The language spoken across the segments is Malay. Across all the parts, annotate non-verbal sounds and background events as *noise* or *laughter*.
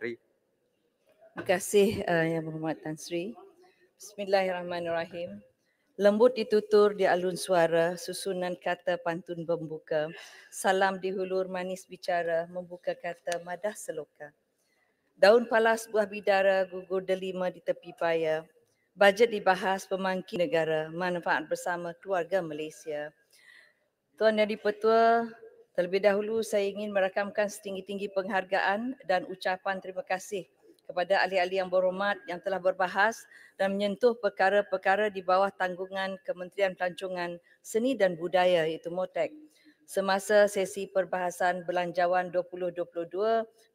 Menteri. Terima kasih uh, Yang Berhormat Tan Sri. Bismillahirrahmanirrahim. Lembut ditutur di alun suara, susunan kata pantun membuka. Salam dihulur manis bicara, membuka kata madah seloka. Daun palas buah bidara, gugur delima di tepi paya. Bajet dibahas pemangki negara, manfaat bersama keluarga Malaysia. Tuan Yang Dipertua, Terlebih dahulu saya ingin merakamkan setinggi-tinggi penghargaan dan ucapan terima kasih kepada ahli-ahli yang berhormat yang telah berbahas dan menyentuh perkara-perkara di bawah tanggungan Kementerian Pelancongan Seni dan Budaya iaitu MOTEC semasa sesi perbahasan belanjawan 2022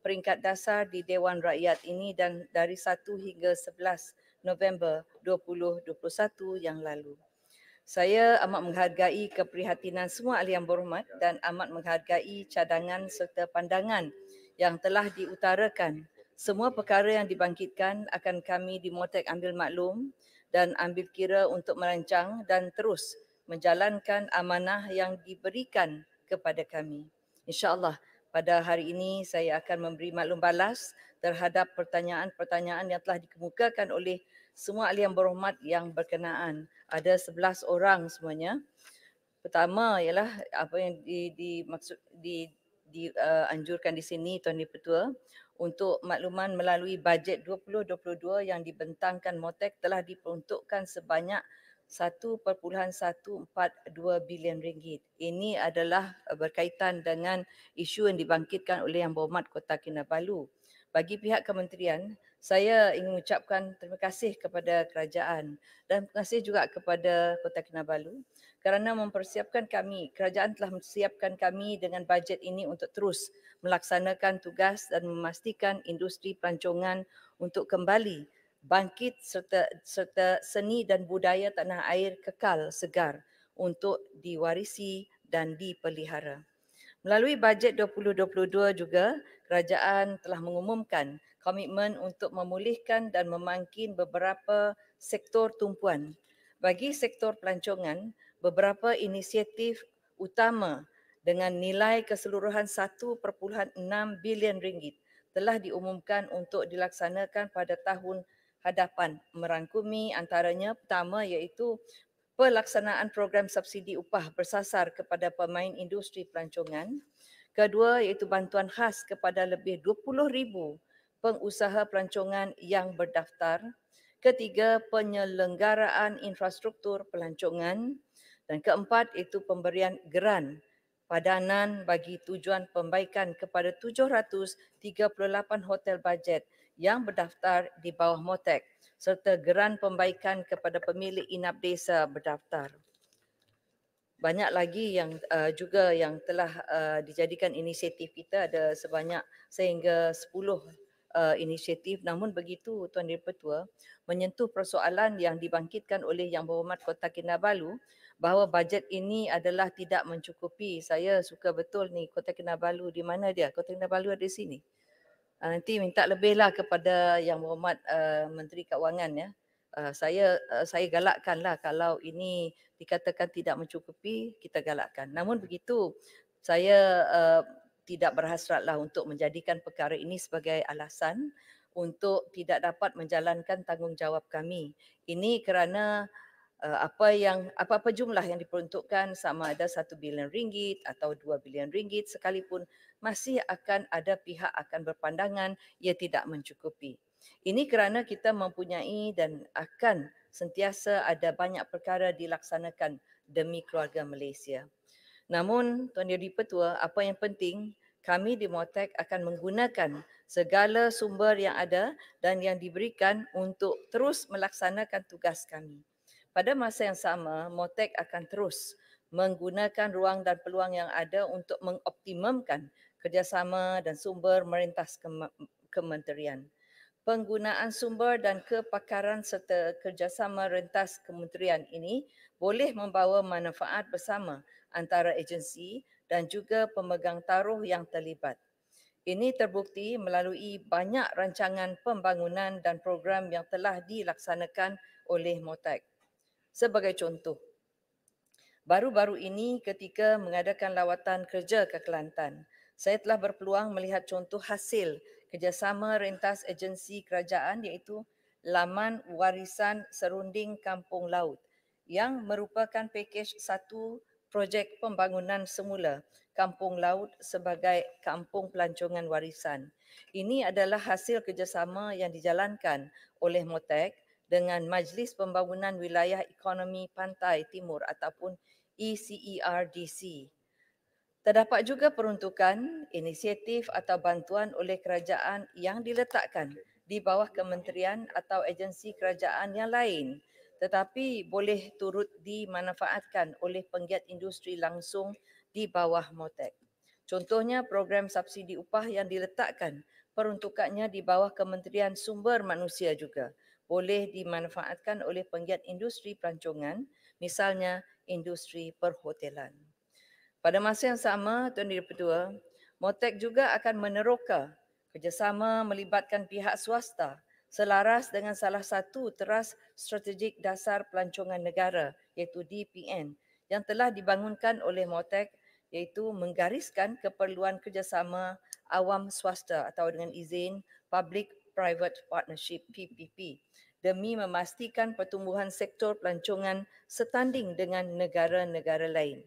peringkat dasar di Dewan Rakyat ini dan dari 1 hingga 11 November 2021 yang lalu. Saya amat menghargai keprihatinan semua ahli yang berhormat ya. dan amat menghargai cadangan serta pandangan yang telah diutarakan. Semua perkara yang dibangkitkan akan kami di Motek ambil maklum dan ambil kira untuk merancang dan terus menjalankan amanah yang diberikan kepada kami. InsyaAllah pada hari ini saya akan memberi maklum balas terhadap pertanyaan-pertanyaan yang telah dikemukakan oleh semua ahli yang berhormat yang berkenaan. Ada 11 orang semuanya. Pertama ialah apa yang di, di maksud di di uh, anjurkan di sini Tuan Di Petua untuk makluman melalui bajet 2022 yang dibentangkan motek telah diperuntukkan sebanyak 1.142 bilion ringgit. Ini adalah uh, berkaitan dengan isu yang dibangkitkan oleh Yang Berhormat Kota Kinabalu. Bagi pihak kementerian, saya ingin ucapkan terima kasih kepada kerajaan dan terima kasih juga kepada Kota Kinabalu kerana mempersiapkan kami, kerajaan telah mempersiapkan kami dengan bajet ini untuk terus melaksanakan tugas dan memastikan industri pelancongan untuk kembali bangkit serta, serta seni dan budaya tanah air kekal segar untuk diwarisi dan dipelihara. Melalui bajet 2022 juga, kerajaan telah mengumumkan komitmen untuk memulihkan dan memangkin beberapa sektor tumpuan. Bagi sektor pelancongan, beberapa inisiatif utama dengan nilai keseluruhan 1.6 bilion ringgit telah diumumkan untuk dilaksanakan pada tahun hadapan merangkumi antaranya pertama iaitu pelaksanaan program subsidi upah bersasar kepada pemain industri pelancongan kedua iaitu bantuan khas kepada lebih 20000 pengusaha pelancongan yang berdaftar. Ketiga, penyelenggaraan infrastruktur pelancongan. Dan keempat, itu pemberian geran padanan bagi tujuan pembaikan kepada 738 hotel bajet yang berdaftar di bawah MOTEC serta geran pembaikan kepada pemilik inap desa berdaftar. Banyak lagi yang uh, juga yang telah uh, dijadikan inisiatif kita ada sebanyak sehingga 10 uh, inisiatif namun begitu Tuan Dewan Petua menyentuh persoalan yang dibangkitkan oleh Yang Berhormat Kota Kinabalu bahawa bajet ini adalah tidak mencukupi. Saya suka betul ni Kota Kinabalu di mana dia? Kota Kinabalu ada di sini. Uh, nanti minta lebihlah kepada Yang Berhormat uh, Menteri Kewangan ya. Uh, saya uh, saya galakkanlah kalau ini dikatakan tidak mencukupi kita galakkan. Namun begitu saya uh, tidak berhasratlah untuk menjadikan perkara ini sebagai alasan untuk tidak dapat menjalankan tanggungjawab kami. Ini kerana uh, apa yang apa-apa jumlah yang diperuntukkan sama ada satu bilion ringgit atau dua bilion ringgit sekalipun masih akan ada pihak akan berpandangan ia tidak mencukupi. Ini kerana kita mempunyai dan akan sentiasa ada banyak perkara dilaksanakan demi keluarga Malaysia. Namun, Tuan Yeri Petua, apa yang penting, kami di Motec akan menggunakan segala sumber yang ada dan yang diberikan untuk terus melaksanakan tugas kami. Pada masa yang sama, Motec akan terus menggunakan ruang dan peluang yang ada untuk mengoptimumkan kerjasama dan sumber merintas kementerian. Penggunaan sumber dan kepakaran serta kerjasama rentas kementerian ini boleh membawa manfaat bersama antara agensi dan juga pemegang taruh yang terlibat. Ini terbukti melalui banyak rancangan pembangunan dan program yang telah dilaksanakan oleh MOTEC. Sebagai contoh, baru-baru ini ketika mengadakan lawatan kerja ke Kelantan, saya telah berpeluang melihat contoh hasil kerjasama rentas agensi kerajaan iaitu Laman Warisan Serunding Kampung Laut yang merupakan pakej projek pembangunan semula kampung laut sebagai kampung pelancongan warisan. Ini adalah hasil kerjasama yang dijalankan oleh MOTEC dengan Majlis Pembangunan Wilayah Ekonomi Pantai Timur ataupun ECERDC. E Terdapat juga peruntukan, inisiatif atau bantuan oleh kerajaan yang diletakkan di bawah kementerian atau agensi kerajaan yang lain tetapi boleh turut dimanfaatkan oleh penggiat industri langsung di bawah MOTEC. Contohnya program subsidi upah yang diletakkan peruntukannya di bawah Kementerian Sumber Manusia juga boleh dimanfaatkan oleh penggiat industri pelancongan misalnya industri perhotelan. Pada masa yang sama, Tuan Diri Petua, MOTEC juga akan meneroka kerjasama melibatkan pihak swasta selaras dengan salah satu teras strategik dasar pelancongan negara iaitu DPN yang telah dibangunkan oleh MOTEC iaitu menggariskan keperluan kerjasama awam swasta atau dengan izin Public Private Partnership PPP demi memastikan pertumbuhan sektor pelancongan setanding dengan negara-negara lain.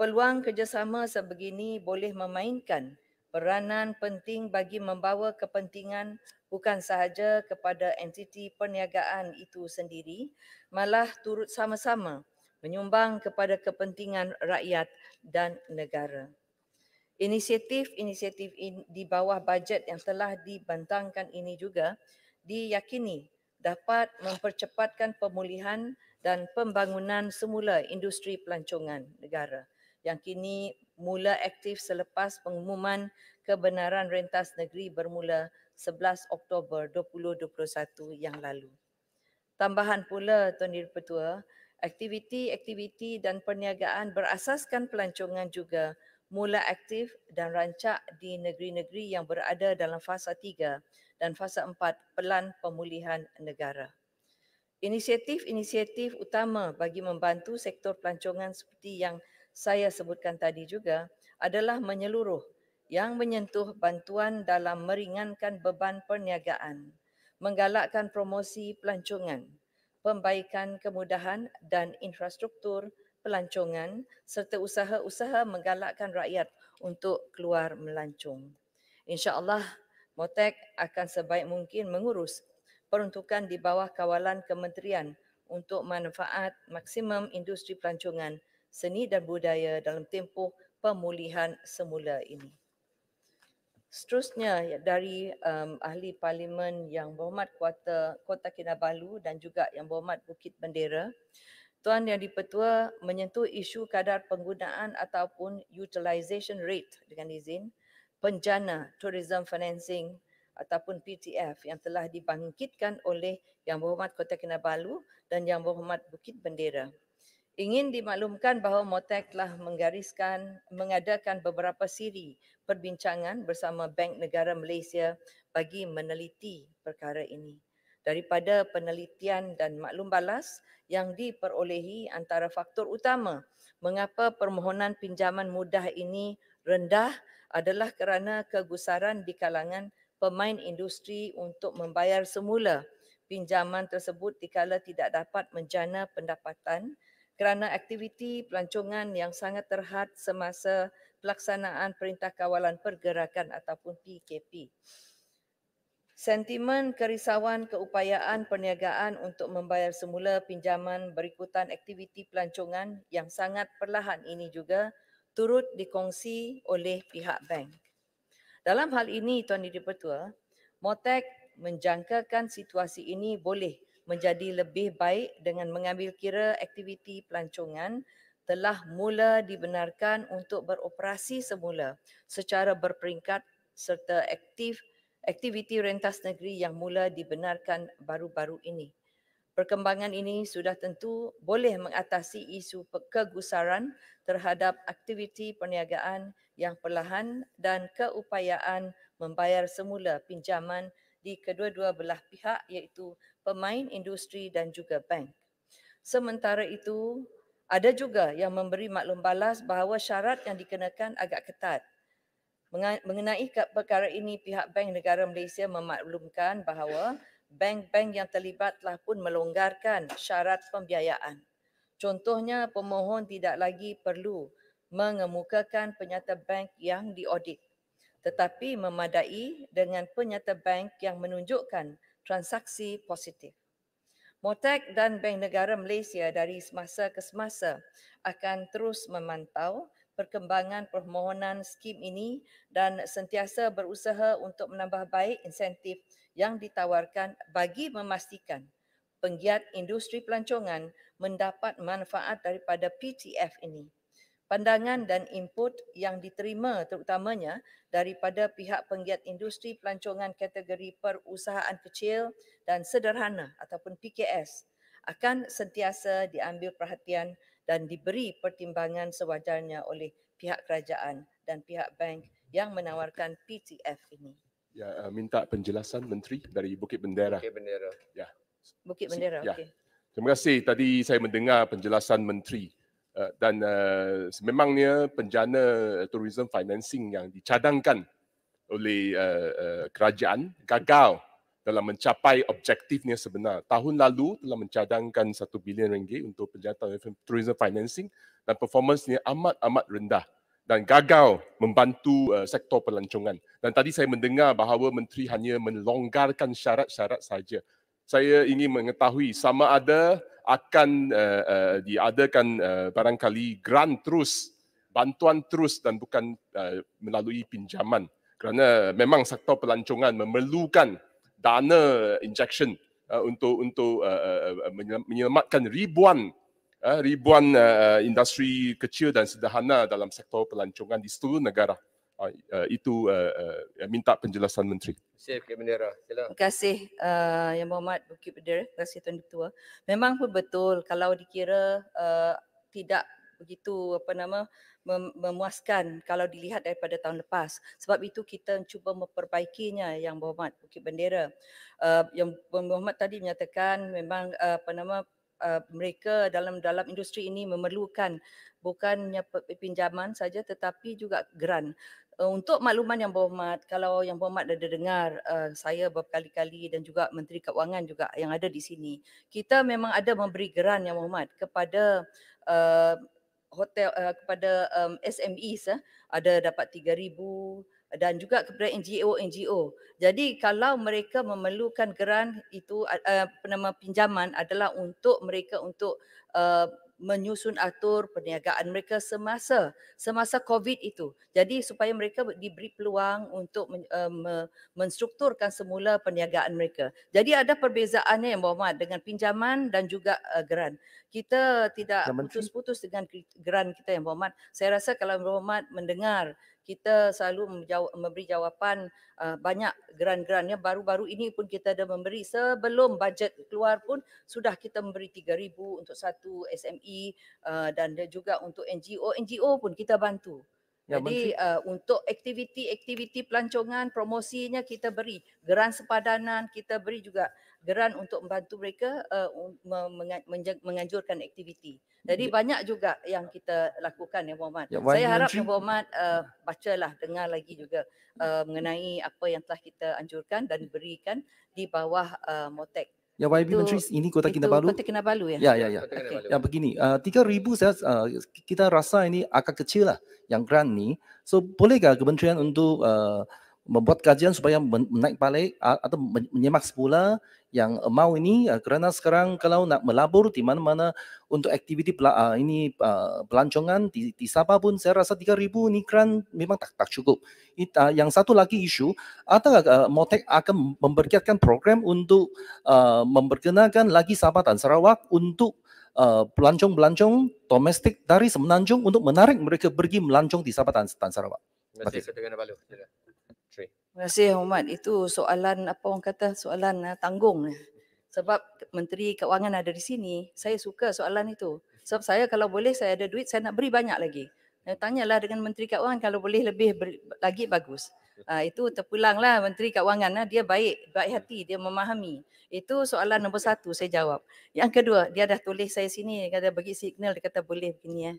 Peluang kerjasama sebegini boleh memainkan peranan penting bagi membawa kepentingan bukan sahaja kepada entiti perniagaan itu sendiri, malah turut sama-sama menyumbang kepada kepentingan rakyat dan negara. Inisiatif-inisiatif in, di bawah bajet yang telah dibantangkan ini juga diyakini dapat mempercepatkan pemulihan dan pembangunan semula industri pelancongan negara yang kini mula aktif selepas pengumuman kebenaran rentas negeri bermula 11 Oktober 2021 yang lalu. Tambahan pula Tuan Diri Petua, aktiviti-aktiviti dan perniagaan berasaskan pelancongan juga mula aktif dan rancak di negeri-negeri yang berada dalam fasa 3 dan fasa 4 pelan pemulihan negara. Inisiatif-inisiatif utama bagi membantu sektor pelancongan seperti yang saya sebutkan tadi juga adalah menyeluruh yang menyentuh bantuan dalam meringankan beban perniagaan, menggalakkan promosi pelancongan, pembaikan kemudahan dan infrastruktur pelancongan serta usaha-usaha menggalakkan rakyat untuk keluar melancong. InsyaAllah, MOTEC akan sebaik mungkin mengurus peruntukan di bawah kawalan kementerian untuk manfaat maksimum industri pelancongan seni dan budaya dalam tempoh pemulihan semula ini. Seterusnya dari um, ahli parlimen yang berhormat kuota Kota Kinabalu dan juga yang berhormat Bukit Bendera, Tuan Yang Dipertua menyentuh isu kadar penggunaan ataupun utilization rate dengan izin penjana tourism financing ataupun PTF yang telah dibangkitkan oleh Yang Berhormat Kota Kinabalu dan Yang Berhormat Bukit Bendera ingin dimaklumkan bahawa Motec telah menggariskan mengadakan beberapa siri perbincangan bersama Bank Negara Malaysia bagi meneliti perkara ini. Daripada penelitian dan maklum balas yang diperolehi antara faktor utama mengapa permohonan pinjaman mudah ini rendah adalah kerana kegusaran di kalangan pemain industri untuk membayar semula pinjaman tersebut dikala tidak dapat menjana pendapatan kerana aktiviti pelancongan yang sangat terhad semasa pelaksanaan Perintah Kawalan Pergerakan ataupun PKP. Sentimen kerisauan keupayaan perniagaan untuk membayar semula pinjaman berikutan aktiviti pelancongan yang sangat perlahan ini juga turut dikongsi oleh pihak bank. Dalam hal ini, Tuan Diri Pertua, Motek menjangkakan situasi ini boleh menjadi lebih baik dengan mengambil kira aktiviti pelancongan telah mula dibenarkan untuk beroperasi semula secara berperingkat serta aktif aktiviti rentas negeri yang mula dibenarkan baru-baru ini. Perkembangan ini sudah tentu boleh mengatasi isu kegusaran terhadap aktiviti perniagaan yang perlahan dan keupayaan membayar semula pinjaman di kedua-dua belah pihak iaitu pemain industri dan juga bank. Sementara itu, ada juga yang memberi maklum balas bahawa syarat yang dikenakan agak ketat. Mengenai perkara ini, pihak Bank Negara Malaysia memaklumkan bahawa bank-bank yang terlibat telah pun melonggarkan syarat pembiayaan. Contohnya, pemohon tidak lagi perlu mengemukakan penyata bank yang diaudit tetapi memadai dengan penyata bank yang menunjukkan transaksi positif. Motek dan Bank Negara Malaysia dari semasa ke semasa akan terus memantau perkembangan permohonan skim ini dan sentiasa berusaha untuk menambah baik insentif yang ditawarkan bagi memastikan penggiat industri pelancongan mendapat manfaat daripada PTF ini pandangan dan input yang diterima terutamanya daripada pihak penggiat industri pelancongan kategori perusahaan kecil dan sederhana ataupun PKS akan sentiasa diambil perhatian dan diberi pertimbangan sewajarnya oleh pihak kerajaan dan pihak bank yang menawarkan PTF ini. Ya, eh, minta penjelasan Menteri dari Bukit Bendera. Bukit Bendera. Ya. Bukit Bendera, ya. okey. Terima kasih. Tadi saya mendengar penjelasan Menteri. Eh, dan uh, eh, memangnya penjana eh, tourism financing yang dicadangkan oleh uh, uh, kerajaan gagal dalam mencapai objektifnya sebenar. Tahun lalu telah mencadangkan satu bilion ringgit untuk penjana tourism financing dan performancenya amat amat rendah dan gagal membantu uh, sektor pelancongan. Dan tadi saya mendengar bahawa menteri hanya melonggarkan syarat-syarat saja saya ingin mengetahui sama ada akan uh, uh, diadakan uh, barangkali grant terus bantuan terus dan bukan uh, melalui pinjaman kerana memang sektor pelancongan memerlukan dana injection uh, untuk untuk uh, menyelamatkan ribuan uh, ribuan uh, industri kecil dan sederhana dalam sektor pelancongan di seluruh negara. Uh, uh, itu uh, uh, minta penjelasan menteri. Terima kasih uh, Yang Muhammad Bukit Bendera. Terima kasih Tuan Ketua. Memang pun betul kalau dikira uh, tidak begitu apa nama memuaskan kalau dilihat daripada tahun lepas. Sebab itu kita cuba memperbaikinya Yang Muhammad Bukit Bendera. Uh, yang Muhammad tadi menyatakan memang uh, apa nama Uh, mereka dalam dalam industri ini memerlukan bukannya pinjaman saja tetapi juga grant Eh, untuk makluman yang berhormat, kalau yang berhormat ada dengar uh, saya beberapa kali dan juga Menteri Keuangan juga yang ada di sini, kita memang ada memberi geran yang berhormat kepada uh, hotel uh, kepada um, SMEs uh, ada dapat 3000 dan juga kepada NGO NGO. Jadi kalau mereka memerlukan geran itu uh, nama pinjaman adalah untuk mereka untuk uh, menyusun atur perniagaan mereka semasa semasa COVID itu. Jadi supaya mereka diberi peluang untuk eh, menstrukturkan semula perniagaan mereka. Jadi ada perbezaannya yang Muhammad dengan pinjaman dan juga eh, geran. Kita tidak putus-putus dengan geran kita yang Muhammad. Saya rasa kalau Muhammad mendengar kita selalu memberi jawapan uh, banyak geran-geran ya baru-baru ini pun kita ada memberi sebelum bajet keluar pun sudah kita memberi 3000 untuk satu SME uh, eh, dan juga untuk NGO NGO pun kita bantu Ya, Jadi uh, untuk aktiviti-aktiviti pelancongan promosinya kita beri geran sepadanan kita beri juga geran untuk membantu mereka uh, menganjurkan aktiviti. Jadi ya. banyak juga yang kita lakukan ya Muhammad. Ya, Saya harap ya Muhammad uh, eh, bacalah dengar lagi juga uh, mengenai apa yang telah kita anjurkan dan berikan di bawah uh, Motek yang YB itu, Menteri ini Kota Kinabalu. Kota Kinabalu ya. Ya ya ya. Okay. Yang begini, uh, 3000 saya uh, kita rasa ini agak kecil lah yang grant ni. So bolehkah kementerian untuk uh, membuat kajian supaya menaik balik atau menyemak semula yang mau ini uh, kerana sekarang kalau nak melabur di mana-mana untuk aktiviti pel- uh, ini uh, pelancongan di, di Sabah pun saya rasa 3000 ni kran memang tak tak cukup. It, uh, yang satu lagi isu adakah uh, Motek akan memberikan program untuk uh, memperkenalkan lagi Sabah dan Sarawak untuk Uh, pelancong-pelancong domestik dari Semenanjung untuk menarik mereka pergi melancong di Sabah dan Sarawak. Terima kasih. Terima kasih Ahmad. Itu soalan apa orang kata soalan ah, tanggung. Ah. Sebab Menteri Keuangan ada di sini, saya suka soalan itu. Sebab saya kalau boleh saya ada duit saya nak beri banyak lagi. Eh, tanyalah dengan Menteri Keuangan kalau boleh lebih beri, lagi bagus. Uh, itu terpulanglah Menteri Keuangan. Uh, dia baik, baik hati. Dia memahami. Itu soalan nombor ya. satu saya jawab. Yang kedua, dia dah tulis saya sini. Dia kata bagi signal, dia kata boleh begini. ya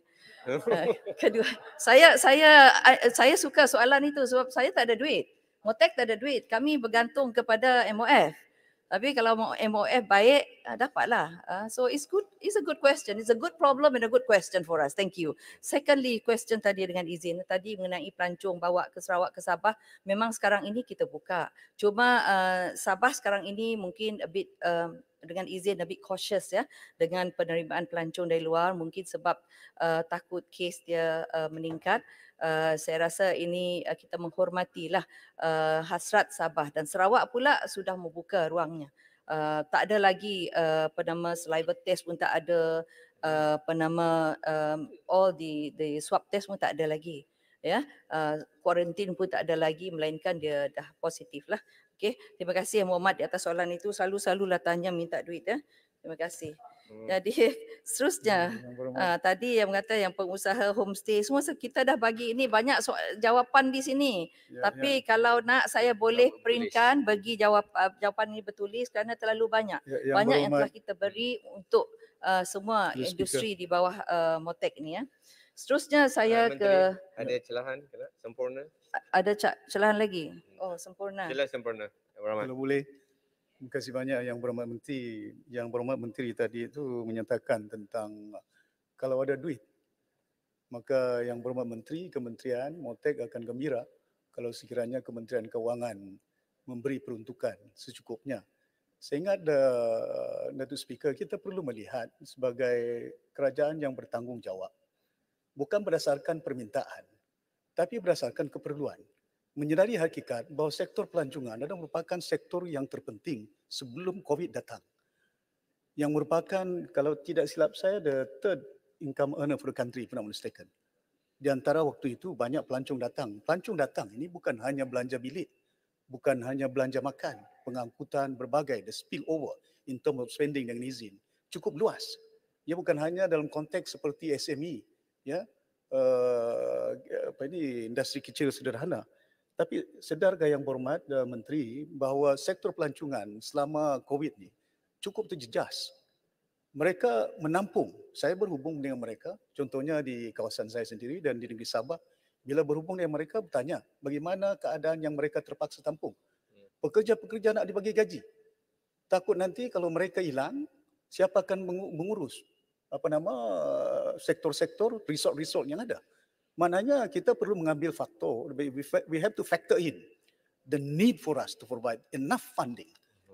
kedua, saya saya saya suka soalan itu sebab saya tak ada duit. Motek tak ada duit. Kami bergantung kepada MOF. Tapi kalau MOF baik, ah, dapatlah. Ah, so it's good. It's a good question. It's a good problem and a good question for us. Thank you. Secondly, question tadi dengan izin. Tadi mengenai pelancong bawa ke Sarawak, ke Sabah. Memang sekarang ini kita buka. Cuma uh, Sabah sekarang ini mungkin a bit... Um, dengan izin lebih cautious ya dengan penerimaan pelancong dari luar mungkin sebab uh, takut kes dia uh, meningkat Eh, saya rasa ini uh, kita menghormatilah uh, hasrat Sabah dan Sarawak pula sudah membuka ruangnya. Uh, tak ada lagi uh, apa nama saliva test pun tak ada uh, apa nama um, all the the swab test pun tak ada lagi. Ya, kuarantin uh, pun tak ada lagi melainkan dia dah positif lah. Okey, terima kasih Muhammad di atas soalan itu selalu-selalulah tanya minta duit ya. Terima kasih. Hmm. Jadi *laughs* seterusnya uh, tadi yang kata yang pengusaha homestay semua kita dah bagi ini banyak so- jawapan di sini. Ya, Tapi ya. kalau nak saya boleh ya, printkan bagi jawap ah, jawapan ini bertulis kerana terlalu banyak. Ya, yang banyak berhormat. yang telah kita beri untuk uh, semua Please industri speaker. di bawah uh, Motek ni ya. Seterusnya saya uh, ke ada celahan kena sempurna. Ada celahan lagi. Hmm. Oh sempurna. Celah sempurna. kalau boleh terima kasih banyak yang berhormat menteri yang berhormat menteri tadi itu menyatakan tentang kalau ada duit maka yang berhormat menteri kementerian motek akan gembira kalau sekiranya kementerian kewangan memberi peruntukan secukupnya saya ingat uh, Datuk Speaker kita perlu melihat sebagai kerajaan yang bertanggungjawab bukan berdasarkan permintaan tapi berdasarkan keperluan menyedari hakikat bahawa sektor pelancongan adalah merupakan sektor yang terpenting sebelum COVID datang. Yang merupakan, kalau tidak silap saya, the third income earner for the country, if not mistaken. Di antara waktu itu, banyak pelancong datang. Pelancong datang ini bukan hanya belanja bilik, bukan hanya belanja makan, pengangkutan berbagai, the spillover in terms of spending dengan izin. Cukup luas. Ia bukan hanya dalam konteks seperti SME, ya, uh, apa ini, industri kecil sederhana, tapi sedarkah yang berhormat uh, Menteri bahawa sektor pelancongan selama COVID ni cukup terjejas. Mereka menampung, saya berhubung dengan mereka, contohnya di kawasan saya sendiri dan di negeri Sabah, bila berhubung dengan mereka bertanya bagaimana keadaan yang mereka terpaksa tampung. Hmm. Pekerja-pekerja nak dibagi gaji. Takut nanti kalau mereka hilang, siapa akan mengurus apa nama eh, sektor-sektor resort-resort yang ada. Maknanya kita perlu mengambil faktor, we have to factor in the need for us to provide enough funding,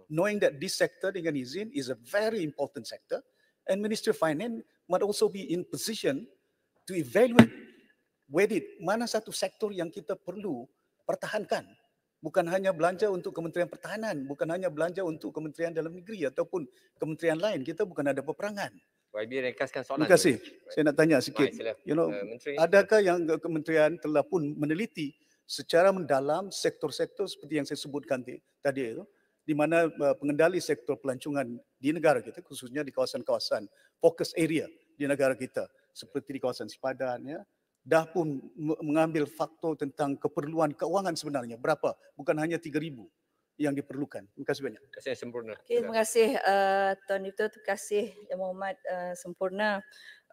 knowing that this sector dengan izin is a very important sector, and Ministry of Finance must also be in position to evaluate where it, mana satu sektor yang kita perlu pertahankan. Bukan hanya belanja untuk Kementerian Pertahanan, bukan hanya belanja untuk Kementerian Dalam Negeri ataupun Kementerian lain, kita bukan ada peperangan. YB ringkaskan soalan. Terima kasih. Tu. Saya nak tanya sikit. Baik, you know, uh, Menteri, adakah yang kementerian telah pun meneliti secara mendalam sektor-sektor seperti yang saya sebutkan tadi itu di mana uh, pengendali sektor pelancongan di negara kita khususnya di kawasan-kawasan fokus area di negara kita seperti di kawasan Sipadan, ya dah pun mengambil faktor tentang keperluan keuangan sebenarnya berapa bukan hanya 3000 yang diperlukan. Terima kasih banyak. Terima kasih sempurna. Okay, terima kasih uh, Tuan Dito, terima kasih Yang Muhammad uh, eh, sempurna.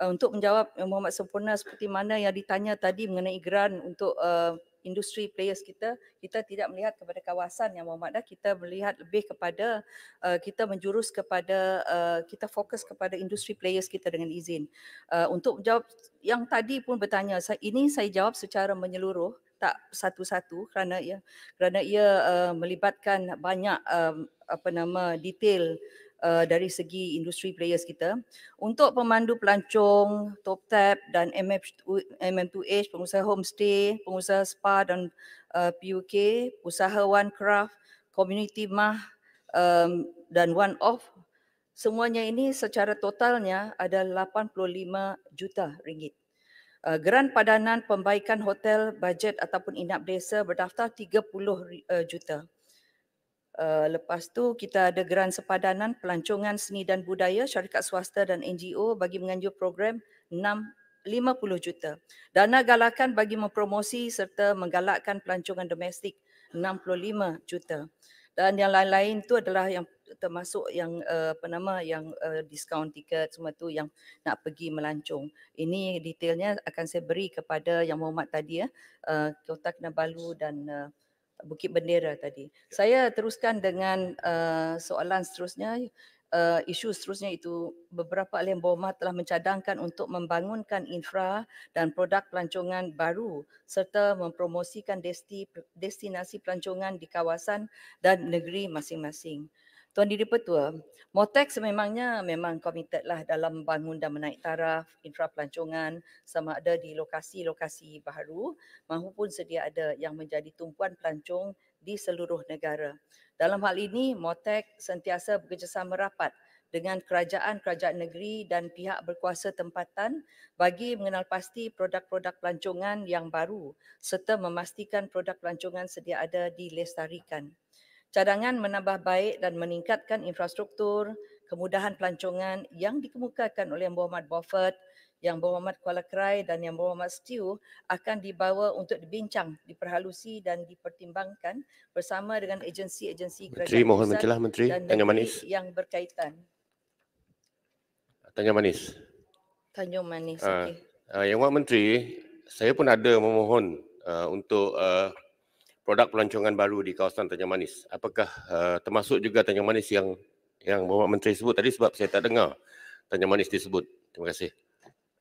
Uh, untuk menjawab Yang Muhammad sempurna seperti mana yang ditanya tadi mengenai geran untuk uh, industri players kita, kita tidak melihat kepada kawasan Yang Muhammad kita melihat lebih kepada uh, kita menjurus kepada, uh, kita fokus kepada industri players kita dengan izin. Uh, untuk menjawab yang tadi pun bertanya, ini saya jawab secara menyeluruh tak satu-satu kerana ia kerana ia uh, melibatkan banyak um, apa nama detail uh, dari segi industri players kita untuk pemandu pelancong top tap dan MF, MM2H pengusaha homestay pengusaha spa dan uh, PUK usahawan craft community mah um, dan one off semuanya ini secara totalnya ada 85 juta ringgit uh, geran padanan pembaikan hotel bajet ataupun inap desa berdaftar 30 uh, eh, juta. Uh, lepas tu kita ada geran sepadanan pelancongan seni dan budaya syarikat swasta dan NGO bagi menganjur program 6 50 juta. Dana galakan bagi mempromosi serta menggalakkan pelancongan domestik 65 juta. Dan yang lain-lain itu adalah yang termasuk yang uh, apa nama yang uh, diskaun tiket semua tu yang nak pergi melancung. Ini detailnya akan saya beri kepada yang Muhammad tadi ya, uh, Kota Kinabalu dan uh, Bukit Bendera tadi. Ya. Saya teruskan dengan uh, soalan seterusnya Uh, isu seterusnya itu beberapa ahli boma telah mencadangkan untuk membangunkan infra dan produk pelancongan baru serta mempromosikan desti, destinasi pelancongan di kawasan dan negeri masing-masing. Tuan Diri Petua, Motex memangnya memang committed lah dalam bangun dan menaik taraf infra pelancongan sama ada di lokasi-lokasi baru maupun sedia ada yang menjadi tumpuan pelancong di seluruh negara. Dalam hal ini, Motex sentiasa bekerjasama rapat dengan kerajaan-kerajaan negeri dan pihak berkuasa tempatan bagi mengenal pasti produk-produk pelancongan yang baru serta memastikan produk pelancongan sedia ada dilestarikan cadangan menambah baik dan meningkatkan infrastruktur, kemudahan pelancongan yang dikemukakan oleh Yang Berhormat Buffett, Yang Berhormat Kuala Krai dan Yang Berhormat Stew akan dibawa untuk dibincang, diperhalusi dan dipertimbangkan bersama dengan agensi-agensi Menteri, mohon menjelah Menteri, Tanjung Manis. Yang berkaitan. Tanya Manis. Tanya Manis, ah, okey. Uh, uh, yang Berhormat Menteri, saya pun ada memohon uh, untuk uh, produk pelancongan baru di kawasan Tanjung Manis. Apakah uh, termasuk juga Tanjung Manis yang yang Bapak Menteri sebut tadi sebab saya tak dengar Tanjung Manis disebut. Terima kasih.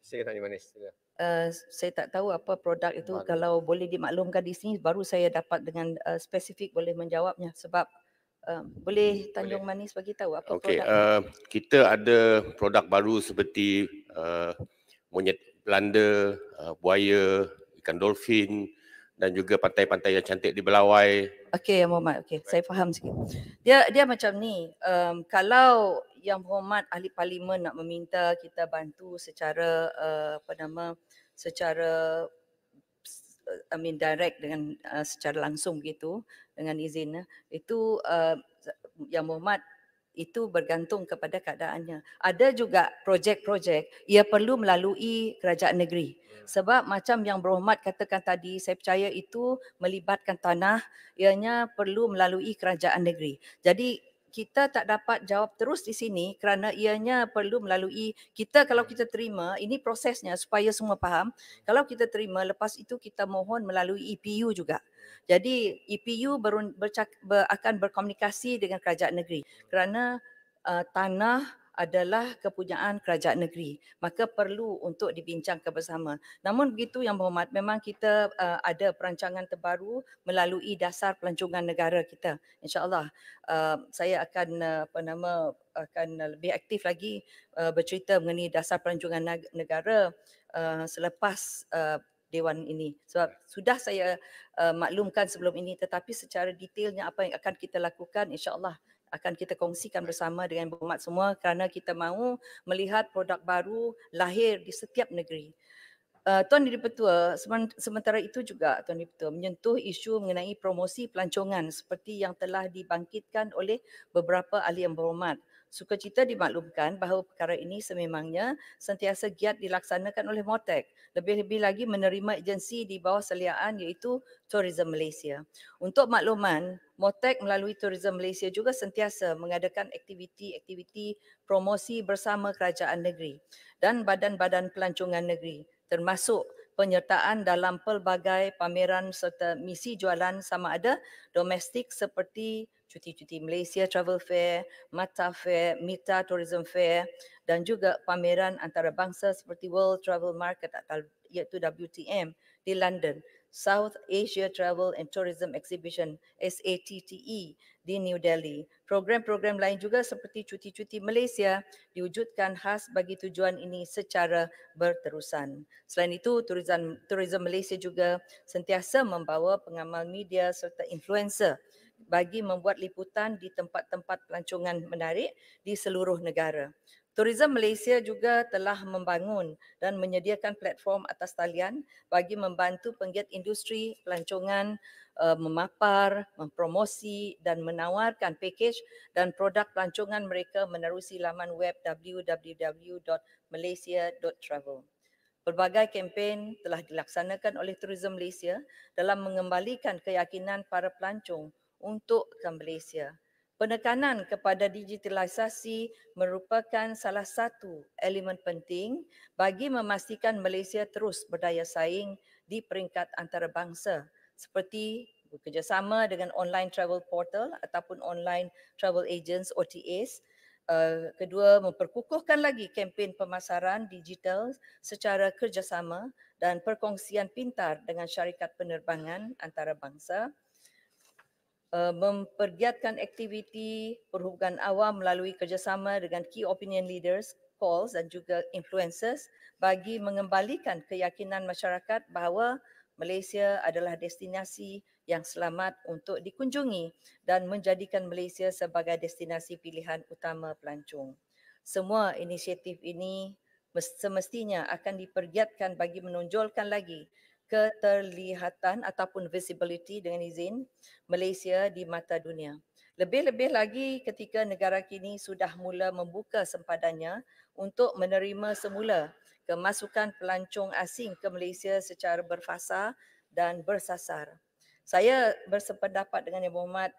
Saya Tanjung Manis. Uh, saya tak tahu apa produk itu Mana? kalau boleh dimaklumkan di sini baru saya dapat dengan uh, spesifik boleh menjawabnya sebab Uh, boleh Tanjung boleh. Manis bagi tahu apa okay. produk? Uh, kita ada produk baru seperti uh, monyet belanda, uh, buaya, ikan dolphin, dan juga pantai-pantai yang cantik di Belawai. Okey, Yang Berhormat. Okey, saya faham sikit. Dia dia macam ni, um, kalau Yang Berhormat Ahli Parlimen nak meminta kita bantu secara uh, apa nama secara uh, I mean direct dengan uh, secara langsung gitu dengan izin eh, itu uh, Yang Berhormat itu bergantung kepada keadaannya. Ada juga projek-projek ia perlu melalui kerajaan negeri. Ya. Sebab macam yang Berhormat katakan tadi, saya percaya itu melibatkan tanah, ianya perlu melalui kerajaan negeri. Jadi kita tak dapat jawab terus di sini kerana ianya perlu melalui kita kalau kita terima ini prosesnya supaya semua faham kalau kita terima lepas itu kita mohon melalui EPU juga jadi EPU berun, bercak, ber, akan berkomunikasi dengan kerajaan negeri kerana uh, tanah adalah kepunyaan kerajaan negeri maka perlu untuk dibincangkan bersama namun begitu yang berhormat memang kita uh, ada perancangan terbaru melalui dasar pelancongan negara kita insyaallah uh, saya akan uh, apa nama akan lebih aktif lagi uh, bercerita mengenai dasar pelancongan negara uh, selepas uh, Dewan ini. Sebab sudah saya uh, maklumkan sebelum ini tetapi secara detailnya apa yang akan kita lakukan insyaAllah akan kita kongsikan bersama dengan berhormat semua kerana kita mahu melihat produk baru lahir di setiap negeri. Uh, Tuan Diri Petua, sementara itu juga Tuan Diri Petua menyentuh isu mengenai promosi pelancongan seperti yang telah dibangkitkan oleh beberapa ahli yang berhormat. Sukacita dimaklumkan bahawa perkara ini sememangnya sentiasa giat dilaksanakan oleh MOTEC lebih-lebih lagi menerima agensi di bawah seliaan iaitu Tourism Malaysia. Untuk makluman, MOTEC melalui Tourism Malaysia juga sentiasa mengadakan aktiviti-aktiviti promosi bersama kerajaan negeri dan badan-badan pelancongan negeri termasuk penyertaan dalam pelbagai pameran serta misi jualan sama ada domestik seperti cuti-cuti Malaysia Travel Fair, Mata Fair, Mita Tourism Fair dan juga pameran antarabangsa seperti World Travel Market atau iaitu WTM di London, South Asia Travel and Tourism Exhibition SATTE di New Delhi. Program-program lain juga seperti cuti-cuti Malaysia diwujudkan khas bagi tujuan ini secara berterusan. Selain itu, tourism, tourism Malaysia juga sentiasa membawa pengamal media serta influencer bagi membuat liputan di tempat-tempat pelancongan menarik di seluruh negara. Tourism Malaysia juga telah membangun dan menyediakan platform atas talian bagi membantu penggiat industri pelancongan eh, memapar, mempromosi dan menawarkan pakej dan produk pelancongan mereka menerusi laman web www.malaysia.travel. Pelbagai kempen telah dilaksanakan oleh Tourism Malaysia dalam mengembalikan keyakinan para pelancong untuk Malaysia. Penekanan kepada digitalisasi merupakan salah satu elemen penting bagi memastikan Malaysia terus berdaya saing di peringkat antarabangsa seperti bekerjasama dengan online travel portal ataupun online travel agents OTAs. Eh, kedua, memperkukuhkan lagi kempen pemasaran digital secara kerjasama dan perkongsian pintar dengan syarikat penerbangan antarabangsa uh, mempergiatkan aktiviti perhubungan awam melalui kerjasama dengan key opinion leaders, calls dan juga influencers bagi mengembalikan keyakinan masyarakat bahawa Malaysia adalah destinasi yang selamat untuk dikunjungi dan menjadikan Malaysia sebagai destinasi pilihan utama pelancong. Semua inisiatif ini semestinya akan dipergiatkan bagi menonjolkan lagi keterlihatan ataupun visibility dengan izin Malaysia di mata dunia. Lebih-lebih lagi ketika negara kini sudah mula membuka sempadannya untuk menerima semula kemasukan pelancong asing ke Malaysia secara berfasa dan bersasar. Saya bersependapat dengan Yang Berhormat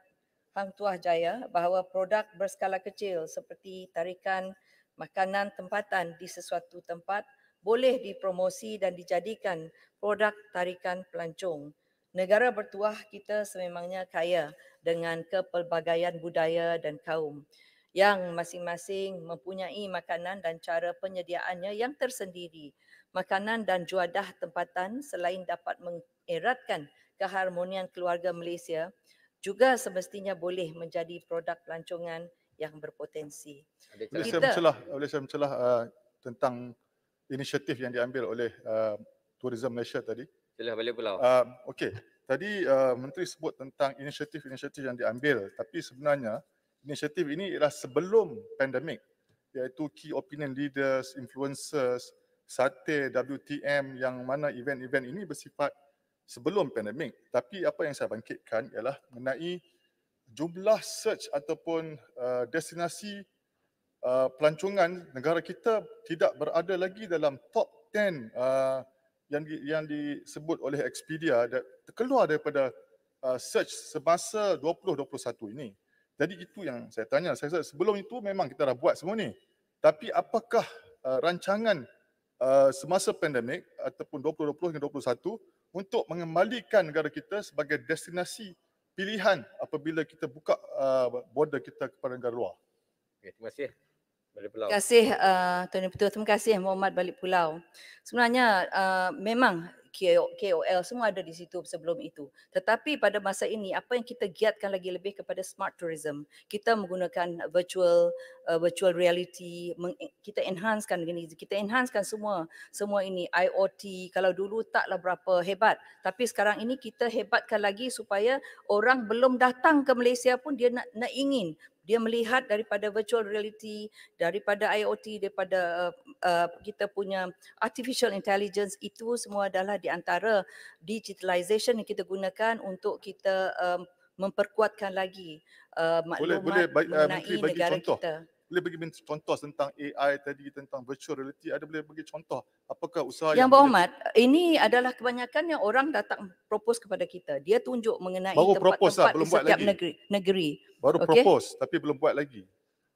Hang Tuah Jaya bahawa produk berskala kecil seperti tarikan makanan tempatan di sesuatu tempat boleh dipromosi dan dijadikan produk tarikan pelancong. Negara bertuah kita sememangnya kaya dengan kepelbagaian budaya dan kaum yang masing-masing mempunyai makanan dan cara penyediaannya yang tersendiri. Makanan dan juadah tempatan selain dapat mengeratkan keharmonian keluarga Malaysia juga semestinya boleh menjadi produk pelancongan yang berpotensi. Boleh saya mencelah, boleh saya mencelah uh, tentang inisiatif yang diambil oleh uh, Tourism Malaysia tadi. Selah Balai Pulau. Uh, um, Okey, tadi uh, Menteri sebut tentang inisiatif-inisiatif yang diambil tapi sebenarnya inisiatif ini ialah sebelum pandemik iaitu key opinion leaders, influencers, SATE, WTM yang mana event-event ini bersifat sebelum pandemik. Tapi apa yang saya bangkitkan ialah mengenai jumlah search ataupun uh, destinasi Uh, pelancongan negara kita tidak berada lagi dalam top 10 uh, yang di, yang disebut oleh Expedia dan terkeluar daripada uh, search semasa 2021 ini. Jadi itu yang saya tanya. Saya rasa sebelum itu memang kita dah buat semua ni. Tapi apakah uh, rancangan uh, semasa pandemik ataupun 2020 hingga 2021 untuk mengembalikan negara kita sebagai destinasi pilihan apabila kita buka uh, border kita kepada negara luar. Okay, terima kasih. Balik Pulau. Terima kasih uh, Tuan Ibu terima kasih eh, Muhammad Balik Pulau. Sebenarnya uh, memang KOL semua ada di situ sebelum itu. Tetapi pada masa ini apa yang kita giatkan lagi lebih kepada smart tourism, kita menggunakan virtual uh, virtual reality, meng, kita enhancekan ini, kita enhancekan semua semua ini IoT. Kalau dulu taklah berapa hebat, tapi sekarang ini kita hebatkan lagi supaya orang belum datang ke Malaysia pun dia nak, nak ingin dia melihat daripada virtual reality, daripada IoT, daripada uh, uh, kita punya artificial intelligence itu semua adalah di antara digitalization yang kita gunakan untuk kita um, memperkuatkan lagi uh, maklumat boleh, boleh. mengenai uh, Menteri, bagi negara contoh. kita boleh bagi contoh tentang AI tadi tentang virtual reality ada boleh bagi contoh apakah usaha yang Yang Ahmad ini adalah kebanyakan yang orang datang propose kepada kita dia tunjuk mengenai baru tempat, propose tempat lah, belum di buat setiap lagi. negeri negeri baru okay? propose tapi belum buat lagi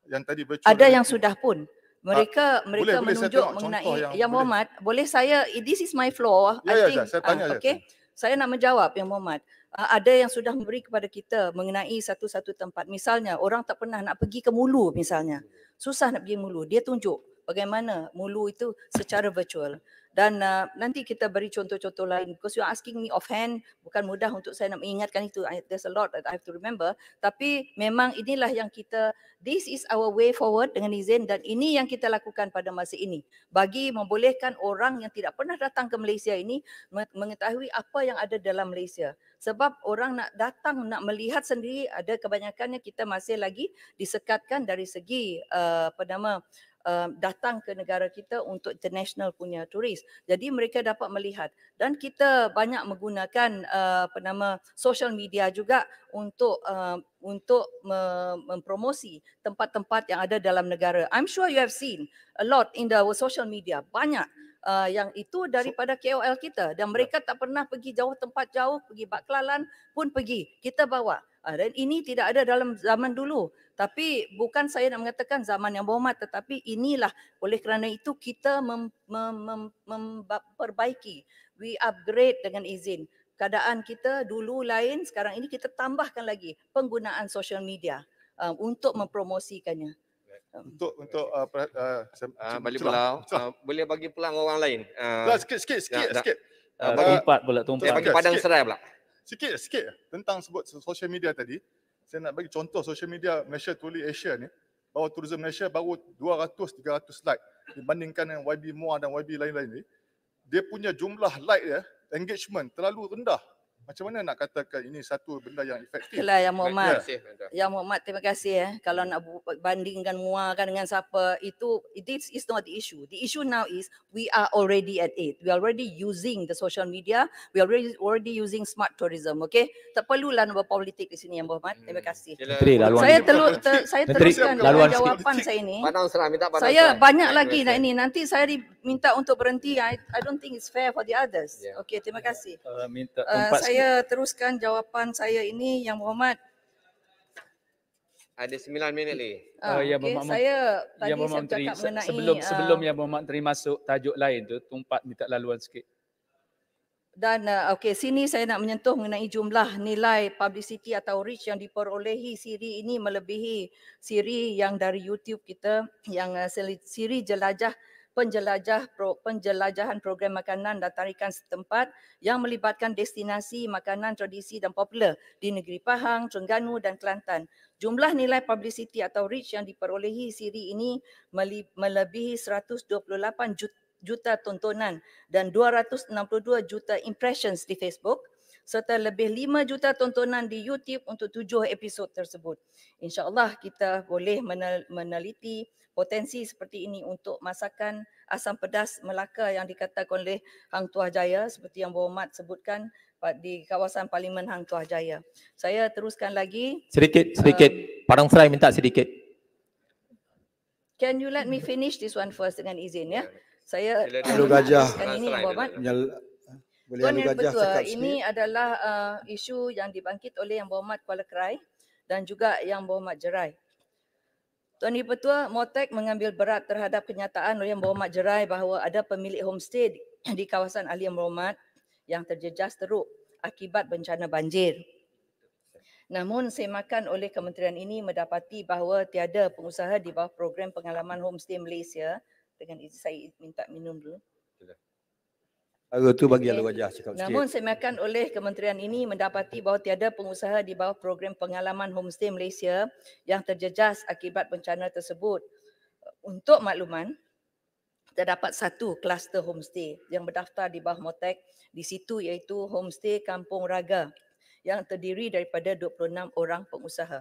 yang tadi virtual ada reality. yang sudah pun ah, mereka ha, mereka boleh, menunjuk saya mengenai yang, yang ya, Muhammad boleh. boleh saya this is my floor ya, i ya, ya, ya think ya, saya tanya uh, ah, okay saya nak menjawab yang Muhammad ada yang sudah memberi kepada kita mengenai satu-satu tempat. Misalnya orang tak pernah nak pergi ke Mulu misalnya. Susah nak pergi Mulu. Dia tunjuk bagaimana Mulu itu secara virtual dan uh, nanti kita beri contoh-contoh lain because you asking me offhand bukan mudah untuk saya nak mengingatkan itu I, there's a lot that I have to remember tapi memang inilah yang kita this is our way forward dengan izin dan ini yang kita lakukan pada masa ini bagi membolehkan orang yang tidak pernah datang ke Malaysia ini mengetahui apa yang ada dalam Malaysia sebab orang nak datang nak melihat sendiri ada kebanyakannya kita masih lagi disekatkan dari segi uh, apa nama Um, datang ke negara kita untuk international punya turis. Jadi mereka dapat melihat dan kita banyak menggunakan uh, apa nama social media juga untuk uh, untuk mempromosi tempat-tempat yang ada dalam negara. I'm sure you have seen a lot in the social media. Banyak uh, yang itu daripada KOL kita dan ya. mereka tak pernah pergi jauh tempat jauh pergi Bak pun pergi kita bawa uh, dan ini tidak ada dalam zaman dulu tapi bukan saya nak mengatakan zaman yang berhormat tetapi inilah oleh kerana itu kita mem, mem, mem, mem, memperbaiki we upgrade dengan izin keadaan kita dulu lain sekarang ini kita tambahkan lagi penggunaan social media uh, untuk mempromosikannya untuk untuk uh, pra, uh, uh, ah, balik pulau uh, ah, boleh bagi pulang orang lain. Uh, sikit sikit ya, sikit dah, sikit. Dah. Uh, bagi part pula tumpang. Eh, bagi padang sikit. serai pula. Sikit sikit tentang sebut social media tadi. Saya nak bagi contoh social media Malaysia Tuli Asia ni. Bahawa tourism Malaysia baru 200 300 like dibandingkan dengan YB Moa dan YB lain-lain ni. Dia punya jumlah like dia engagement terlalu rendah macam mana nak katakan ini satu benda yang efektif? Itulah yang Muhammad. Ya. Ya, yang Muhammad terima kasih eh. Kalau nak bandingkan kan dengan siapa itu this is not the issue. The issue now is we are already at it. We are already using the social media. We are already already using smart tourism, okay? Tak perlulah nak berpolitik di sini yang Muhammad. Terima hmm. kasih. Menteri, laluan saya telu, ter, saya teruskan laluan jawapan saya ini. Pandang serah, minta pandang saya serah. banyak lagi nak ini. Nanti saya diminta untuk berhenti. I, I don't think it's fair for the others. Yeah. Okay, terima kasih. Uh, minta eh, tempat uh, saya teruskan jawapan saya ini yang berhormat. Ada sembilan minit lagi. Uh, ah, okay. Oh, saya tadi ya, Mama, saya Menteri, cakap mengenai. Sebelum, uh, sebelum Yang Berhormat terima masuk tajuk lain tu, tumpat minta laluan sikit. Dan uh, ah, okay, sini saya nak menyentuh mengenai jumlah nilai publicity atau reach yang diperolehi siri ini melebihi siri yang dari YouTube kita, yang uh, siri jelajah penjelajah pro, penjelajahan program makanan dan tarikan setempat yang melibatkan destinasi makanan tradisi dan popular di negeri Pahang, Terengganu dan Kelantan. Jumlah nilai publicity atau reach yang diperolehi siri ini melebihi 128 juta, juta tontonan dan 262 juta impressions di Facebook serta lebih 5 juta tontonan di YouTube untuk tujuh episod tersebut. insya Allah kita boleh meneliti potensi seperti ini untuk masakan asam pedas Melaka yang dikatakan oleh Hang Tuah Jaya seperti yang Bomat sebutkan di kawasan Parlimen Hang Tuah Jaya. Saya teruskan lagi. Sedikit, sedikit. Um, Padang Serai minta sedikit. Can you let me finish this one first dengan izin ya? ya, ya. Saya Hello, uh, gajah. Ini, Bomat. Boleh Tuan Yang Bertua, ini adalah uh, isu yang dibangkit oleh Yang Berhormat Kuala Kerai dan juga Yang Berhormat Jerai. Tuan Yang Bertua, Motek mengambil berat terhadap kenyataan oleh Yang Berhormat Jerai bahawa ada pemilik homestay *clears throat* di kawasan Ali Yang Berhormat yang terjejas teruk akibat bencana banjir. Namun semakan oleh kementerian ini mendapati bahawa tiada pengusaha di bawah program pengalaman homestay Malaysia dengan izin saya minta minum dulu. Sudah. Baru tu bagi okay. wajah cakap sikit. Namun semakan oleh kementerian ini mendapati bahawa tiada pengusaha di bawah program pengalaman homestay Malaysia yang terjejas akibat bencana tersebut. Untuk makluman, terdapat satu kluster homestay yang berdaftar di bawah Motek di situ iaitu homestay Kampung Raga yang terdiri daripada 26 orang pengusaha.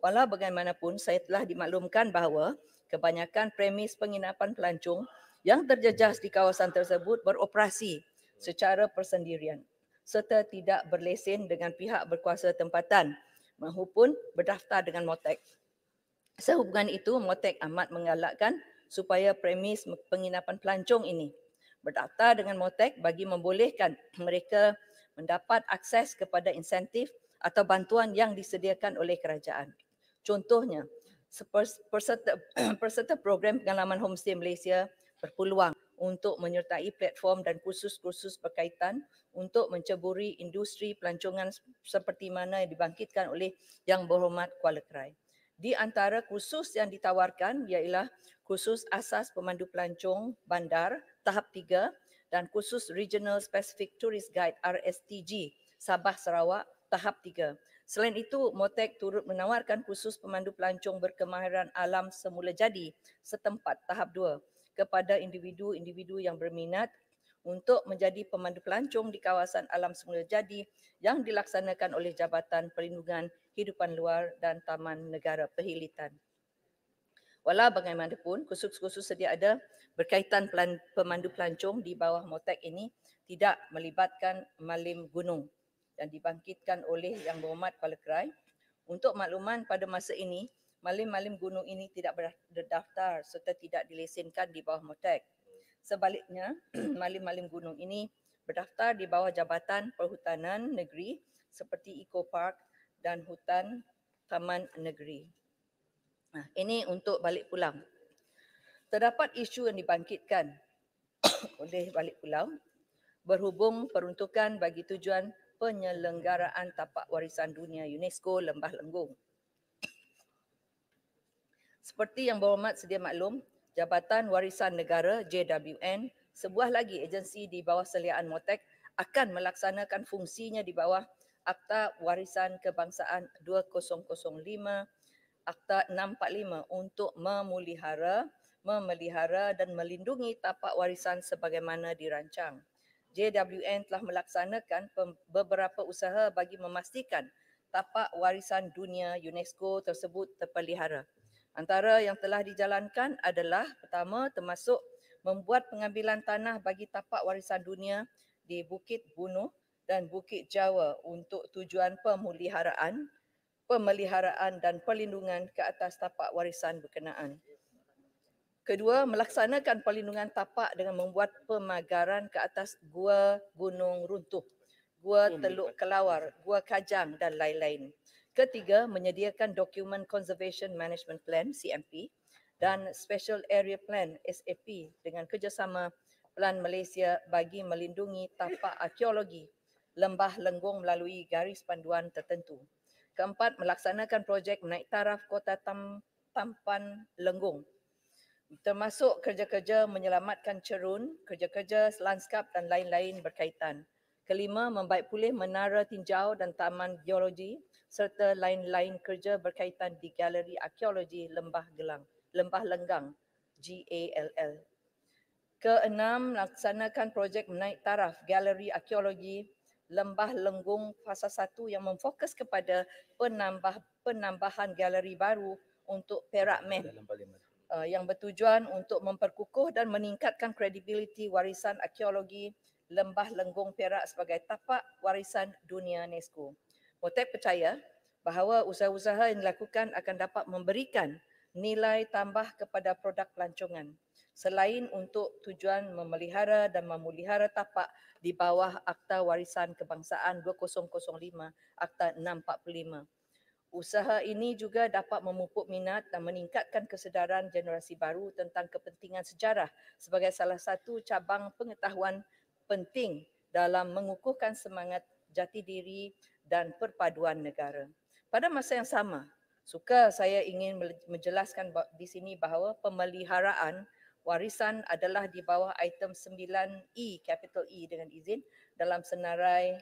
Walau bagaimanapun, saya telah dimaklumkan bahawa kebanyakan premis penginapan pelancong yang terjejas di kawasan tersebut beroperasi secara persendirian serta tidak berlesen dengan pihak berkuasa tempatan maupun berdaftar dengan MOTEC. Sehubungan itu, MOTEC amat menggalakkan supaya premis penginapan pelancong ini berdaftar dengan MOTEC bagi membolehkan mereka mendapat akses kepada insentif atau bantuan yang disediakan oleh kerajaan. Contohnya, peserta, *clears throat* program pengalaman homestay Malaysia berpeluang untuk menyertai platform dan kursus-kursus berkaitan untuk menceburi industri pelancongan seperti mana yang dibangkitkan oleh Yang Berhormat Kuala Krai. Di antara kursus yang ditawarkan ialah kursus asas pemandu pelancong bandar tahap 3 dan kursus Regional Specific Tourist Guide RSTG Sabah Sarawak tahap 3. Selain itu, Motec turut menawarkan kursus pemandu pelancong berkemahiran alam semula jadi setempat tahap kepada individu-individu yang berminat untuk menjadi pemandu pelancong di kawasan alam semula jadi yang dilaksanakan oleh Jabatan Perlindungan Hidupan Luar dan Taman Negara Perhilitan. Walau bagaimanapun, khusus-khusus sedia ada berkaitan pelan, pemandu pelancong di bawah MOTEC ini tidak melibatkan malim gunung yang dibangkitkan oleh Yang Berhormat Palekrai. Untuk makluman pada masa ini, malim-malim gunung ini tidak berdaftar serta tidak dilesenkan di bawah MOTEC. Sebaliknya, *clears throat* malim-malim gunung ini berdaftar di bawah Jabatan Perhutanan Negeri seperti Eco Park dan Hutan Taman Negeri. Nah, ini untuk balik pulang. Terdapat isu yang dibangkitkan *clears throat* oleh balik pulang berhubung peruntukan bagi tujuan penyelenggaraan tapak warisan dunia UNESCO Lembah Lenggung. Seperti yang berhormat sedia maklum, Jabatan Warisan Negara JWN, sebuah lagi agensi di bawah seliaan MOTEC akan melaksanakan fungsinya di bawah Akta Warisan Kebangsaan 2005, Akta 645 untuk memulihara, memelihara dan melindungi tapak warisan sebagaimana dirancang. JWN telah melaksanakan beberapa usaha bagi memastikan tapak warisan dunia UNESCO tersebut terpelihara. Antara yang telah dijalankan adalah pertama termasuk membuat pengambilan tanah bagi tapak warisan dunia di Bukit Bunuh dan Bukit Jawa untuk tujuan pemuliharaan, pemeliharaan dan perlindungan ke atas tapak warisan berkenaan. Kedua, melaksanakan perlindungan tapak dengan membuat pemagaran ke atas gua gunung runtuh, gua teluk kelawar, gua kajang dan lain-lain. Ketiga, menyediakan dokumen Conservation Management Plan CMP dan Special Area Plan SAP dengan kerjasama Plan Malaysia bagi melindungi tapak arkeologi Lembah Lenggong melalui garis panduan tertentu. Keempat, melaksanakan projek menaik taraf kota tam, tampan Lenggong termasuk kerja-kerja menyelamatkan cerun, kerja-kerja lanskap dan lain-lain berkaitan. Kelima, membaik pulih menara tinjau dan taman geologi serta lain-lain kerja berkaitan di Galeri Arkeologi Lembah Gelang, Lembah Lenggang, GALL. Keenam, laksanakan projek menaik taraf Galeri Arkeologi Lembah Lenggung Fasa 1 yang memfokus kepada penambah penambahan galeri baru untuk Perak Men uh, yang bertujuan untuk memperkukuh dan meningkatkan kredibiliti warisan arkeologi Lembah Lenggong Perak sebagai tapak warisan dunia UNESCO. Motek percaya bahawa usaha-usaha yang dilakukan akan dapat memberikan nilai tambah kepada produk pelancongan selain untuk tujuan memelihara dan memulihara tapak di bawah Akta Warisan Kebangsaan 2005 Akta 645. Usaha ini juga dapat memupuk minat dan meningkatkan kesedaran generasi baru tentang kepentingan sejarah sebagai salah satu cabang pengetahuan penting dalam mengukuhkan semangat jati diri dan perpaduan negara. Pada masa yang sama, suka saya ingin menjelaskan di sini bahawa pemeliharaan warisan adalah di bawah item 9E, capital E dengan izin dalam senarai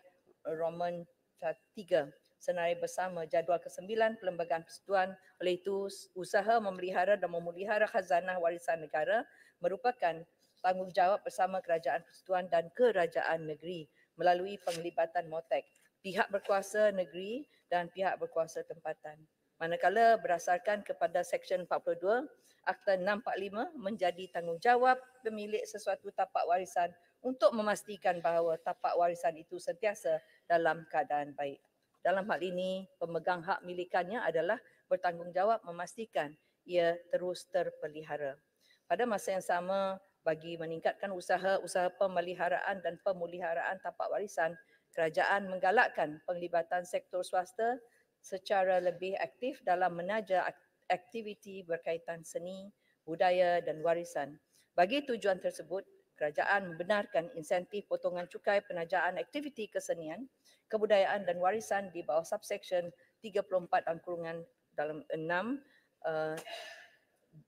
Roman 3, senarai bersama jadual ke-9 Perlembagaan Persetuan. Oleh itu, usaha memelihara dan memulihara khazanah warisan negara merupakan tanggungjawab bersama Kerajaan Persekutuan dan Kerajaan Negeri melalui penglibatan MOTEC, pihak berkuasa negeri dan pihak berkuasa tempatan. Manakala berdasarkan kepada Seksyen 42 Akta 645 menjadi tanggungjawab pemilik sesuatu tapak warisan untuk memastikan bahawa tapak warisan itu sentiasa dalam keadaan baik. Dalam hal ini, pemegang hak milikannya adalah bertanggungjawab memastikan ia terus terpelihara. Pada masa yang sama, bagi meningkatkan usaha-usaha pemeliharaan dan pemuliharaan tapak warisan, kerajaan menggalakkan penglibatan sektor swasta secara lebih aktif dalam menaja aktiviti berkaitan seni, budaya dan warisan. Bagi tujuan tersebut, kerajaan membenarkan insentif potongan cukai penajaan aktiviti kesenian, kebudayaan dan warisan di bawah subsection 34 dalam 6 uh, eh,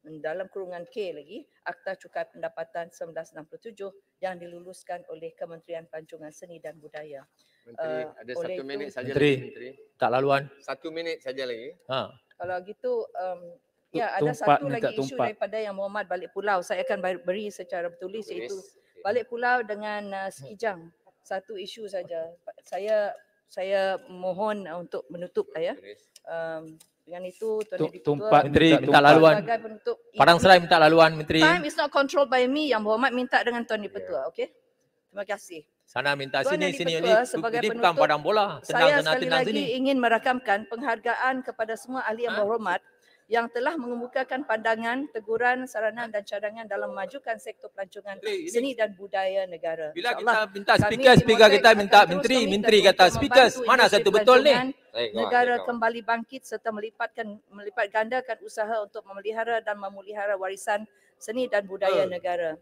Mm, dalam kurungan K lagi Akta Cukai Pendapatan 1967 yang diluluskan oleh Kementerian Pancungan Seni dan Budaya. Menteri, uh, ada oleh satu minit saja lagi. Menteri, tak laluan. Satu minit saja lagi. Ha. Kalau gitu, um, ya ada tumpat satu lagi isu tumpat. daripada yang Muhammad balik pulau. Saya akan beri secara bertulis Tulis. iaitu balik pulau dengan uh, Sekijang. Satu isu saja. Saya saya mohon eh, untuk menutup ya. Um, dengan itu Tuan Tuan Tumpat Menteri minta laluan Padang Serai minta laluan Menteri Time is not controlled by me Yang berhormat minta dengan Tuan Dipertua ya. Okay Terima kasih sana minta Tuan sini sini ini sebagai penutup, bukan bola saya senang, sekali lagi sini. ingin merakamkan penghargaan kepada semua ahli yang berhormat yang telah mengemukakan pandangan, teguran, saranan dan cadangan dalam memajukan sektor pelancongan eh, seni dan budaya negara. Bila kita minta speaker, speaker kita minta menteri, menteri kata speaker, mana satu betul ni? Negara kembali bangkit serta melipatkan melipat gandakan usaha untuk memelihara dan memulihara warisan seni dan budaya negara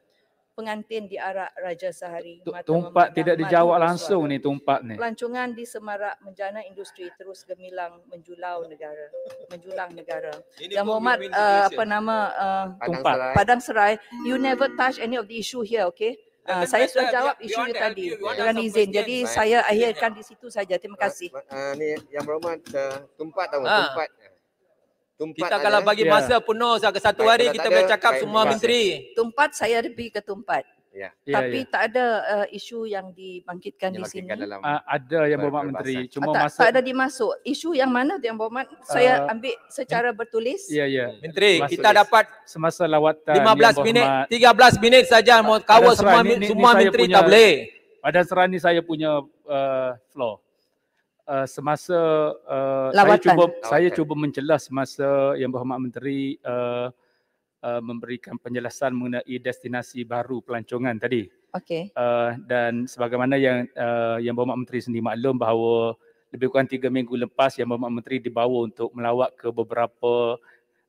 pengantin di arak Raja Sahari. Tumpak tidak dijawab langsung ni tumpak ni. Pelancongan di Semarak menjana industri terus gemilang menjulau negara. Menjulang negara. Ini Yang Muhammad uh, apa nama uh, tumpak. Padang Serai. You never touch any of the issue here, okay? Uh, saya sudah jawab dan isu dan dia tadi dengan izin. Jadi baik. saya akhirkan di situ saja. Terima kasih. Uh, uh, ni yang berhormat uh, tumpat tahu uh. Ah. tumpat. Uh. Tumpat kita kalau bagi ya. masa penuh ke satu hari kita boleh cakap Baik, semua menteri. Tumpat saya lebih ke tumpat. Ya. ya. Tapi ya, tak ada uh, isu yang dibangkitkan di sini. Dalam uh, ada yang berhormat menteri. Ah, Cuma tak, masuk. tak ada dimasuk. Isu yang mana yang berhormat uh, ah. saya ambil secara eh? bertulis. Ya, ya. Hmm. Menteri masuk kita dapat semasa lawatan 15 minit, 13 minit saja uh, mau kawal semua, ini, semua ini menteri tak boleh. Pada serani saya punya uh, floor uh, semasa uh, saya cuba Lawatan. saya cuba menjelaskan semasa yang berhormat menteri uh, uh, memberikan penjelasan mengenai destinasi baru pelancongan tadi. Okey. Uh, dan sebagaimana yang uh, yang berhormat menteri sendiri maklum bahawa lebih kurang tiga minggu lepas yang berhormat menteri dibawa untuk melawat ke beberapa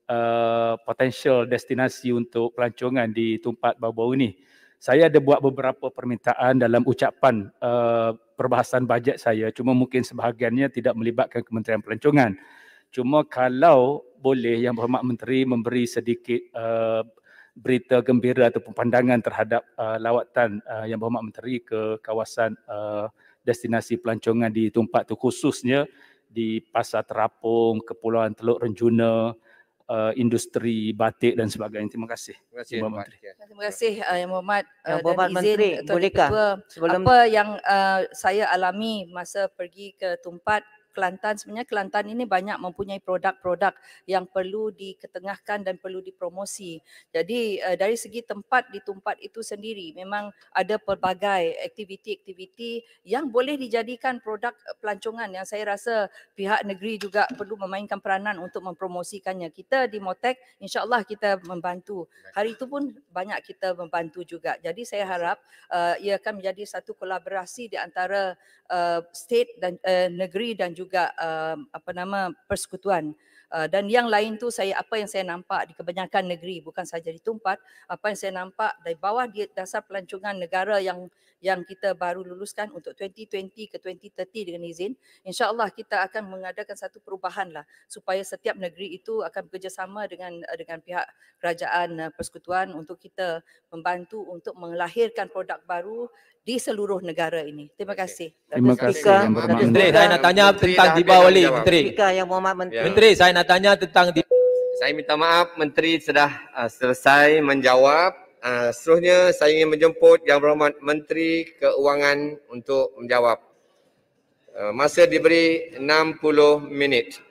uh, potensial destinasi untuk pelancongan di tempat baru-baru ini. Saya ada buat beberapa permintaan dalam ucapan uh, perbahasan bajet saya cuma mungkin sebahagiannya tidak melibatkan Kementerian Pelancongan. Cuma kalau boleh Yang Berhormat Menteri memberi sedikit uh, berita gembira ataupun pandangan terhadap uh, lawatan uh, Yang Berhormat Menteri ke kawasan uh, destinasi pelancongan di Tumpat itu khususnya di Pasar Terapung, Kepulauan Teluk Renjuna, uh, industri batik dan sebagainya. Terima kasih. Terima kasih Yang Menteri. Terima kasih uh, Yang Muhammad uh, Yang Muhammad dan Menteri. izin Bolehkah? Sebelum apa yang uh, saya alami masa pergi ke tempat Kelantan sebenarnya Kelantan ini banyak mempunyai produk-produk yang perlu diketengahkan dan perlu dipromosi. Jadi uh, dari segi tempat di tempat itu sendiri memang ada pelbagai aktiviti-aktiviti yang boleh dijadikan produk pelancongan yang saya rasa pihak negeri juga perlu memainkan peranan untuk mempromosikannya. Kita di Motek insyaallah kita membantu. Hari itu pun banyak kita membantu juga. Jadi saya harap uh, ia akan menjadi satu kolaborasi di antara uh, state dan uh, negeri dan juga uh, apa nama persekutuan uh, dan yang lain tu saya apa yang saya nampak di kebanyakan negeri bukan saja di Tumpat apa yang saya nampak dari bawah dasar pelancongan negara yang yang kita baru luluskan untuk 2020 ke 2030 dengan izin. InsyaAllah kita akan mengadakan satu perubahan lah supaya setiap negeri itu akan bekerjasama dengan eh, dengan pihak kerajaan eh, persekutuan untuk kita membantu untuk melahirkan produk baru di seluruh negara ini. Terima kasih. Terima kasih. Yang Menteri, saya nak tanya Menteri tentang di bawah Menteri. Ya. Menteri. saya nak tanya tentang di saya minta maaf, Menteri sudah uh, selesai menjawab uh, seterusnya saya ingin menjemput Yang Berhormat Menteri Keuangan untuk menjawab. Uh, masa diberi 60 minit.